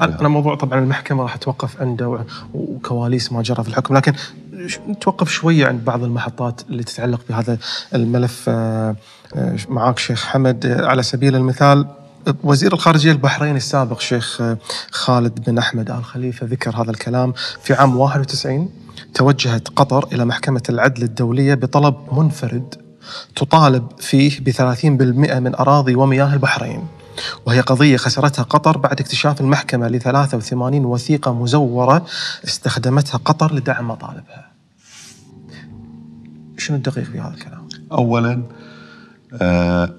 انا موضوع طبعا المحكمه راح اتوقف عنده وكواليس ما جرى في الحكم لكن نتوقف شويه عند بعض المحطات اللي تتعلق بهذا الملف آه، آه، معاك شيخ حمد آه، على سبيل المثال وزير الخارجية البحرين السابق شيخ خالد بن أحمد آل خليفة ذكر هذا الكلام في عام 91 توجهت قطر إلى محكمة العدل الدولية بطلب منفرد تطالب فيه ب 30% من أراضي ومياه البحرين وهي قضية خسرتها قطر بعد اكتشاف المحكمة ل 83 وثيقة مزورة استخدمتها قطر لدعم مطالبها شنو الدقيق في هذا الكلام؟ أولا آه،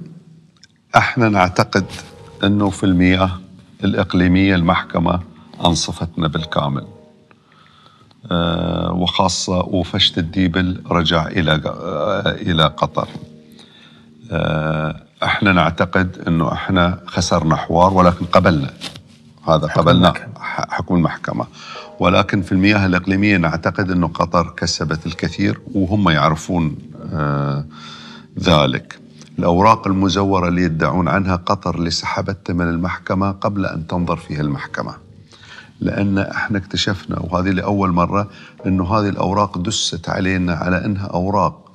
احنا نعتقد انه في المياه الاقليميه المحكمه انصفتنا بالكامل آه، وخاصة وفشت الديبل رجع إلى آه، إلى قطر آه، احنا نعتقد انه احنا خسرنا حوار ولكن قبلنا هذا حكم قبلنا حكم المحكمة ولكن في المياه الإقليمية نعتقد أنه قطر كسبت الكثير وهم يعرفون ذلك الأوراق المزورة اللي يدعون عنها قطر اللي سحبتها من المحكمة قبل أن تنظر فيها المحكمة لأن احنا اكتشفنا وهذه لأول مرة أنه هذه الأوراق دست علينا على أنها أوراق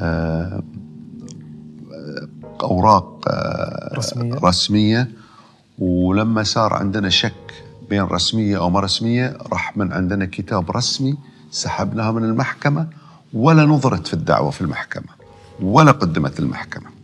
آه، أوراق آه، رسمية. رسمية ولما صار عندنا شك بين رسمية أو ما رسمية راح من عندنا كتاب رسمي سحبناها من المحكمة ولا نظرت في الدعوة في المحكمة ولا قدمت المحكمة